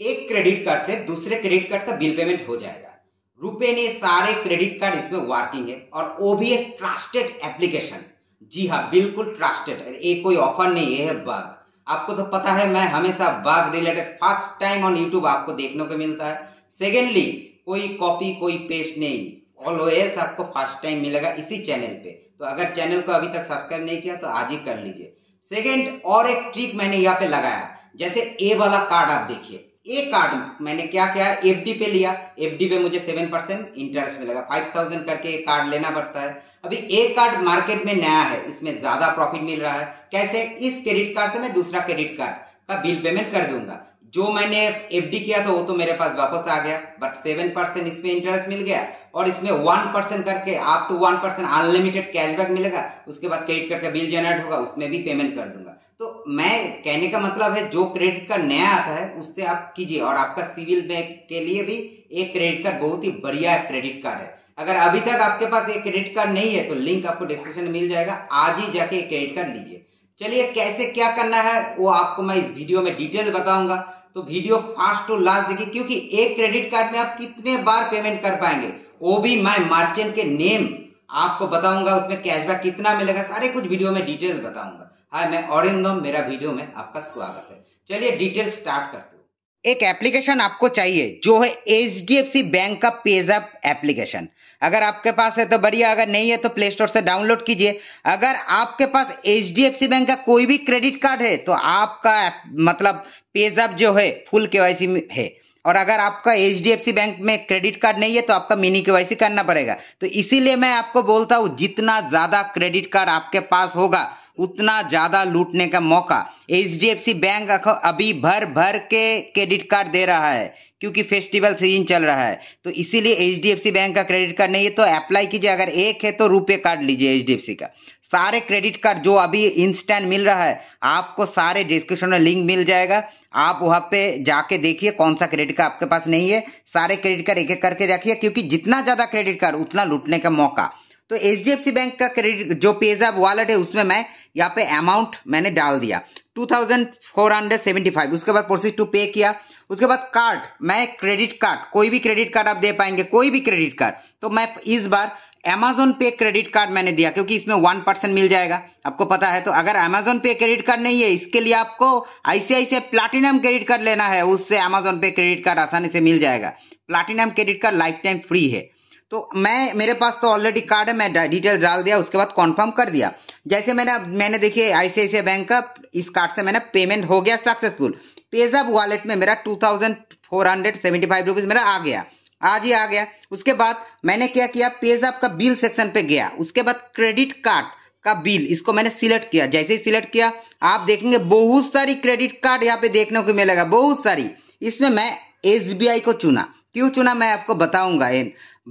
एक credit card से दूसरे क्रेडिट कार्ड का बिल पेमेंट हो जाएगा रुपए ने सारे क्रेडिट कार्ड इसमें वर्किंग है और वो भी एक ट्रस्टेड एप्लीकेशन जी हाँ बिल्कुल ट्रस्टेड ये कोई ऑफर नहीं है बग आपको तो पता है मैं हमेशा bug related first time on YouTube आपको देखने को मिलता है सेकेंडली कोई कॉपी कोई पेस्ट नहीं ऑलवेज आपको फर्स्ट टाइम मिलेगा इसी चैनल पे तो अगर चैनल को अभी तक सब्सक्राइब नहीं किया तो आज ही कर लीजिए सेकेंड और एक ट्रिक मैंने यहाँ पे लगाया जैसे ए वाला कार्ड आप देखिए एक कार्ड मैंने क्या किया एफडी पे लिया एफडी पे मुझे सेवन परसेंट इंटरेस्ट मिलेगा फाइव थाउजेंड करके एक कार्ड लेना पड़ता है अभी एक कार्ड मार्केट में नया है इसमें ज्यादा प्रॉफिट मिल रहा है कैसे इस क्रेडिट कार्ड से मैं दूसरा क्रेडिट कार्ड का बिल पेमेंट कर दूंगा जो मैंने एफ किया था वो तो मेरे पास वापस आ गया बट सेवन परसेंट इसमें इंटरेस्ट मिल गया और इसमें वन परसेंट करके आप two one percent unlimited cashback मिलेगा उसके बाद क्रेडिट कार्ड का बिल जनरेट होगा उसमें भी पेमेंट कर दूंगा तो मैं कहने का मतलब है जो क्रेडिट कार्ड नया आता है उससे आप कीजिए और आपका सिविल बैंक के लिए भी एक क्रेडिट कार्ड बहुत ही बढ़िया क्रेडिट कार्ड है अगर अभी तक आपके पास एक क्रेडिट कार्ड नहीं है तो लिंक आपको डिस्क्रिप्शन में मिल जाएगा आज ही जाके क्रेडिट कार्ड लीजिए चलिए कैसे क्या करना है वो आपको मैं इस वीडियो में डिटेल बताऊंगा तो वीडियो फास्ट टू लास्ट देखिए क्योंकि एक क्रेडिट कार्ड में आप कितने बार पेमेंट कर पाएंगे वो भी मैं मार्चेंट के नेम आपको बताऊंगा उसमें कैशबैक कितना मिलेगा सारे कुछ वीडियो में डिटेल्स बताऊंगा हाय मैं और मेरा वीडियो में आपका स्वागत है चलिए डिटेल स्टार्ट करते एक एप्लीकेशन आपको चाहिए जो है H D F C bank का पेजअप एप्लीकेशन अगर आपके पास है तो बढ़िया अगर नहीं है तो प्ले स्टोर से डाउनलोड कीजिए अगर आपके पास H D F C bank का कोई भी क्रेडिट कार्ड है तो आपका मतलब पेजअप जो है फुल वाई सी है और अगर आपका H D F C bank में क्रेडिट कार्ड नहीं है तो आपका मिनी केवाईसी करना पड़ेगा तो इसीलिए मैं आपको बोलता हूँ जितना ज्यादा क्रेडिट कार्ड आपके पास होगा उतना ज़्यादा लूटने का मौका एच डी बैंक अभी भर भर के क्रेडिट कार्ड दे रहा है क्योंकि फेस्टिवल सीजन चल रहा है तो इसीलिए एच डी बैंक का क्रेडिट कार्ड नहीं है तो अप्लाई कीजिए अगर एक है तो रुपए कार्ड लीजिए एच डी का सारे क्रेडिट कार्ड जो अभी इंस्टेंट मिल रहा है आपको सारे डिस्क्रिप्शन में लिंक मिल जाएगा आप वहाँ पे जाके देखिए कौन सा क्रेडिट कार्ड आपके पास नहीं है सारे क्रेडिट कार्ड एक एक करके रखिए क्योंकि जितना ज़्यादा क्रेडिट कार्ड उतना लूटने का मौका तो एच बैंक का क्रेडिट जो पेजैप वॉलेट है उसमें मैं यहाँ पे अमाउंट मैंने डाल दिया 2475 उसके बाद प्रोसीड टू पे किया उसके बाद कार्ड मैं क्रेडिट कार्ड कोई भी क्रेडिट कार्ड आप दे पाएंगे कोई भी क्रेडिट कार्ड तो मैं इस बार अमेजोन पे क्रेडिट कार्ड मैंने दिया क्योंकि इसमें वन परसेंट मिल जाएगा आपको पता है तो अगर अमेजोन पे क्रेडिट कार्ड नहीं है इसके लिए आपको आईसीआईसीआई प्लाटिनम क्रेडिट कार्ड लेना है उससे अमेजोन पे क्रेडिट कार्ड आसानी से मिल जाएगा platinum credit card lifetime free है तो मैं मेरे पास तो ऑलरेडी कार्ड है मैं डिटेल डाल दिया उसके बाद कॉन्फर्म कर दिया जैसे मैंने मैंने देखिए आईसीआईसी बैंक का इस कार्ड से मैंने पेमेंट हो गया सक्सेसफुल पेजअप वॉलेट में मेरा two thousand four hundred seventy five rupees मेरा आ गया आज ही आ गया उसके बाद मैंने क्या किया पेजअप का बिल सेक्शन पे गया उसके बाद क्रेडिट कार्ड का बिल इसको मैंने सिलेक्ट किया जैसे ही सिलेक्ट किया आप देखेंगे बहुत सारी क्रेडिट कार्ड यहाँ पे देखने को मिलेगा बहुत सारी इसमें मैं एस को चुना क्यों चुना मैं आपको बताऊंगा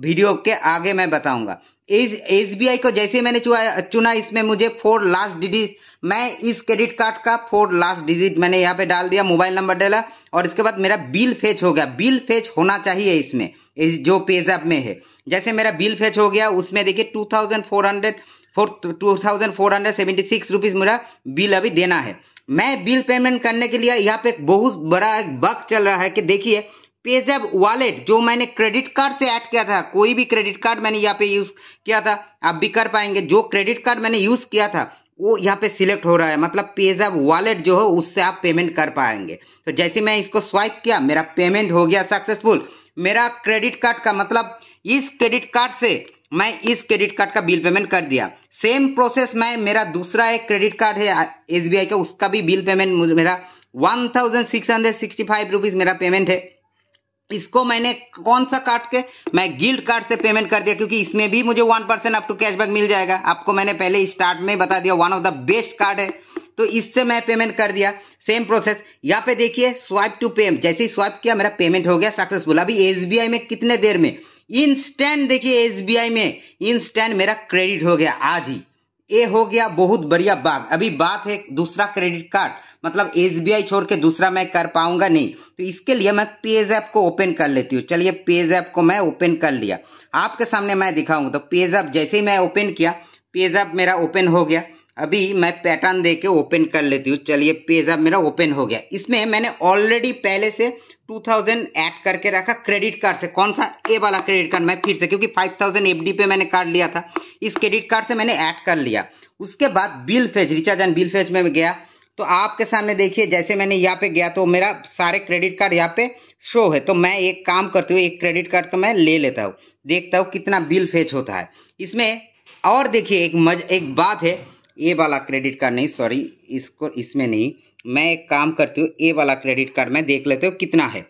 वीडियो के आगे मैं बताऊंगा इस एस को जैसे मैंने चुना चुना इसमें मुझे फोर लास्ट डिजिट मैं इस क्रेडिट कार्ड का फोर लास्ट डिजिट मैंने यहाँ पे डाल दिया मोबाइल नंबर डाला और इसके बाद मेरा बिल फेच हो गया बिल फेच होना चाहिए इसमें इस जो पेजैप में है जैसे मेरा बिल फेच हो गया उसमें देखिए two thousand four hundred four two thousand four hundred seventy six rupees मेरा बिल अभी देना है मैं बिल पेमेंट करने के लिए यहाँ पे बहुत बड़ा एक बग चल रहा है कि देखिए पेजैप वॉलेट जो मैंने क्रेडिट कार्ड से ऐड किया था कोई भी क्रेडिट कार्ड मैंने यहाँ पे यूज़ किया था आप भी कर पाएंगे जो क्रेडिट कार्ड मैंने यूज़ किया था वो यहाँ पे सिलेक्ट हो रहा है मतलब पेजैप वॉलेट जो है उससे आप पेमेंट कर पाएंगे तो जैसे मैं इसको स्वाइप किया मेरा पेमेंट हो गया सक्सेसफुल मेरा क्रेडिट कार्ड का मतलब इस क्रेडिट कार्ड से मैं इस क्रेडिट कार्ड का बिल पेमेंट कर दिया सेम प्रोसेस मैं मेरा दूसरा एक क्रेडिट कार्ड है एसबीआई का उसका भी बिल पेमेंट मेरा one thousand six hundred sixty five rupees मेरा पेमेंट है इसको मैंने कौन सा कार्ड के मैं गिल्ड कार्ड से पेमेंट कर दिया क्योंकि इसमें भी मुझे one percent up to cashback मिल जाएगा आपको मैंने पहले स्टार्ट में बता दिया one of the best card है तो इससे मैं पेमेंट कर दिया सेम प्रोसेस यहाँ पे देखिए स्वाइप टू पेमेंट जैसे ही स्वाइप किया मेरा पेमेंट हो गया सक्सेसफुल अभी एस में कितने देर में इंस्टेंट देखिए एस में इंस्टेंट मेरा क्रेडिट हो गया आज ही ये हो गया बहुत बढ़िया बात अभी बात है दूसरा क्रेडिट कार्ड मतलब एस छोड़ के दूसरा मैं कर पाऊंगा नहीं तो इसके लिए मैं पेज ऐप को ओपन कर लेती हूँ चलिए पेज ऐप को मैं ओपन कर लिया आपके सामने मैं दिखाऊंगा तो पेज ऐप जैसे ही मैं ओपन किया पेज ऐप मेरा ओपन हो गया अभी मैं पैटर्न दे के ओपन कर लेती हूँ चलिए पेज अब मेरा ओपन हो गया इसमें मैंने ऑलरेडी पहले से 2000 ऐड करके रखा क्रेडिट कार्ड से कौन सा ए वाला क्रेडिट कार्ड मैं फिर से क्योंकि 5000 एफडी पे मैंने कार्ड लिया था इस क्रेडिट कार्ड से मैंने ऐड कर लिया उसके बाद बिल फेज रिचार्ज एंड बिल फेज में गया तो आपके सामने देखिए जैसे मैंने यहाँ पे गया तो मेरा सारे क्रेडिट कार्ड यहाँ पे शो है तो मैं एक काम करती हूँ एक क्रेडिट कार्ड का मैं ले लेता हूँ देखता हूँ कितना बिल फेज होता है इसमें और देखिए एक मज एक बात है ए वाला क्रेडिट कार्ड नहीं सॉरी इसको इसमें नहीं मैं एक काम करती हूँ ए वाला क्रेडिट कार्ड मैं देख लेते हूँ कितना है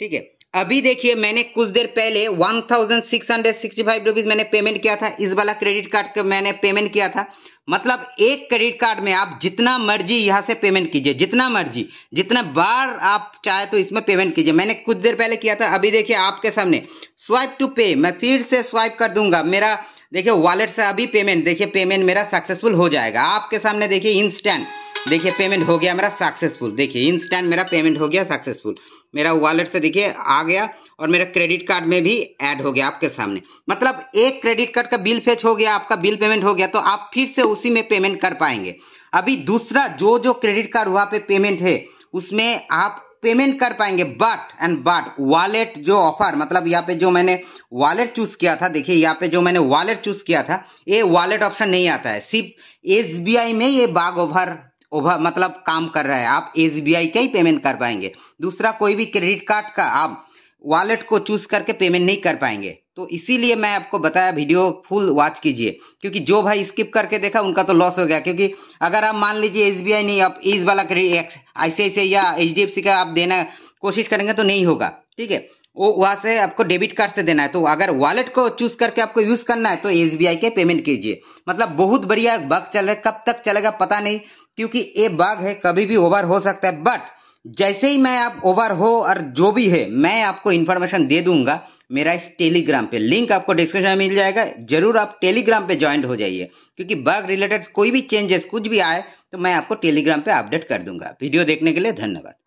ठीक है अभी देखिए मैंने कुछ देर पहले one thousand six hundred sixty five rupees मैंने पेमेंट किया था इस वाला क्रेडिट कार्ड का मैंने पेमेंट किया था मतलब एक क्रेडिट कार्ड में आप जितना मर्जी यहाँ से पेमेंट कीजिए जितना मर्जी जितना बार आप चाहे तो इसमें पेमेंट कीजिए मैंने कुछ देर पहले किया था अभी देखिए आपके सामने स्वाइप टू पे मैं फिर से स्वाइप कर दूंगा मेरा देखिए वॉलेट से अभी पेमेंट देखिए पेमेंट मेरा सक्सेसफुल हो जाएगा आपके सामने देखिए इंस्टेंट देखिए पेमेंट हो गया मेरा सक्सेसफुल देखिए इंस्टेंट मेरा पेमेंट हो गया सक्सेसफुल मेरा वॉलेट से देखिए आ गया और मेरा क्रेडिट कार्ड में भी ऐड हो गया आपके सामने मतलब एक क्रेडिट कार्ड का बिल फेच हो गया आपका बिल पेमेंट हो गया तो आप फिर से उसी में पेमेंट कर पाएंगे अभी दूसरा जो जो क्रेडिट कार्ड वहाँ पे पेमेंट है उसमें आप पेमेंट कर पाएंगे बट एंड बट वॉलेट जो ऑफर मतलब यहाँ पे जो मैंने वॉलेट चूज किया था देखिए यहाँ पे जो मैंने वॉलेट चूज किया था ये वॉलेट ऑप्शन नहीं आता है सिर्फ एस में ये बाग ओवर ओवर मतलब काम कर रहा है आप एस का ही पेमेंट कर पाएंगे दूसरा कोई भी क्रेडिट कार्ड का आप वॉलेट को चूज करके पेमेंट नहीं कर पाएंगे तो इसीलिए मैं आपको बताया वीडियो फुल वॉच कीजिए क्योंकि जो भाई स्किप करके देखा उनका तो लॉस हो गया क्योंकि अगर आप मान लीजिए एस नहीं आप इस वाला आई या एच का आप देना कोशिश करेंगे तो नहीं होगा ठीक है वो वहाँ से आपको डेबिट कार्ड से देना है तो अगर वॉलेट को चूज करके आपको यूज करना है तो एस के पेमेंट कीजिए मतलब बहुत बढ़िया बग चल रहा है कब तक चलेगा पता नहीं क्योंकि ये बग है कभी भी ओवर हो सकता है बट जैसे ही मैं आप ओवर हो और जो भी है मैं आपको इन्फॉर्मेशन दे दूंगा मेरा इस टेलीग्राम पे लिंक आपको डिस्क्रिप्शन में मिल जाएगा जरूर आप टेलीग्राम पे ज्वाइन हो जाइए क्योंकि बग रिलेटेड कोई भी चेंजेस कुछ भी आए तो मैं आपको टेलीग्राम पे अपडेट कर दूंगा वीडियो देखने के लिए धन्यवाद